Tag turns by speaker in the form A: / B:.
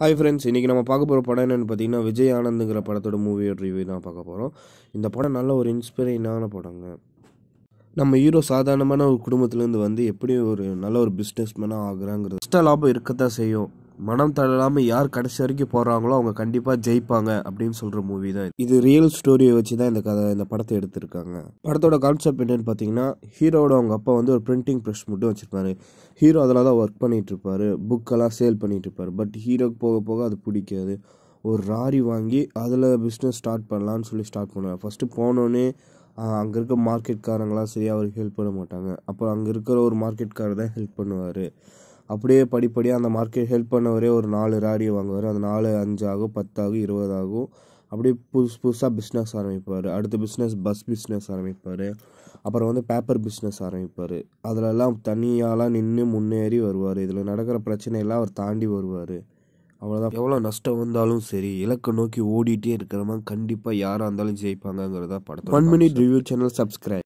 A: hi friends இன்றைக்கி நம்ம பார்க்க போகிற படம் என்னென்னு பார்த்தீங்கன்னா விஜய் ஆனந்துங்கிற படத்தோட மூவியோட ரிவ்யூ தான் பார்க்க போகிறோம் இந்த படம் நல்ல ஒரு இன்ஸ்பிரிங்கான படங்க நம்ம ஹீரோ சாதாரணமான ஒரு குடும்பத்துலேருந்து வந்து எப்படி ஒரு நல்ல ஒரு பிஸ்னஸ் மேனாக ஆகுறாங்கிறது லாபம் இருக்கத்தான் செய்யும் மனம் தளராமல் யார் கடைசி வரைக்கும் போகிறாங்களோ அவங்க கண்டிப்பாக ஜெயிப்பாங்க அப்படின்னு சொல்கிற மூவி தான் இது ரியல் ஸ்டோரியை வச்சு தான் இந்த கதை இந்த படத்தை எடுத்திருக்காங்க படத்தோட கான்செப்ட் என்னென்னு பார்த்தீங்கன்னா ஹீரோட அவங்க அப்பா வந்து ஒரு பிரிண்டிங் ப்ரெஸ் மட்டும் வச்சுருப்பாரு ஹீரோ அதில் தான் ஒர்க் பண்ணிகிட்ருப்பாரு புக்கெல்லாம் சேல் பண்ணிகிட்ருப்பார் பட் ஹீரோக்கு போக போக அது பிடிக்காது ஒரு ராரி வாங்கி அதில் பிஸ்னஸ் ஸ்டார்ட் பண்ணலான்னு சொல்லி ஸ்டார்ட் பண்ணுவார் ஃபஸ்ட்டு போனோன்னே அங்கே இருக்க மார்க்கெட்காரங்களாம் சரியாக அவருக்கு ஹெல்ப் பண்ண மாட்டாங்க அப்புறம் அங்கே இருக்கிற ஒரு மார்க்கெட்காரர் தான் ஹெல்ப் பண்ணுவார் அப்படியே படிப்படியாக அந்த மார்க்கெட் ஹெல்ப் பண்ணவரே ஒரு நாலு ராரி வாங்குவார் அந்த நாலு அஞ்சாகும் பத்தாகும் இருபதாகும் அப்படியே புதுசு புதுசாக பிஸ்னஸ் ஆரம்பிப்பார் அடுத்த பிஸ்னஸ் பஸ் பிஸ்னஸ் ஆரம்பிப்பார் அப்புறம் வந்து பேப்பர் பிஸ்னஸ் ஆரம்பிப்பார் அதிலெல்லாம் தனியாலாம் நின்று முன்னேறி வருவார் இதில் நடக்கிற பிரச்சனையெல்லாம் அவர் தாண்டி வருவார் அவ்வளோதான் எவ்வளோ நஷ்டம் வந்தாலும் சரி இலக்கை நோக்கி ஓடிட்டே மாதிரி கண்டிப்பாக யாராக இருந்தாலும் ஜெயிப்பாங்கங்கிறதா படம் one minute review channel subscribe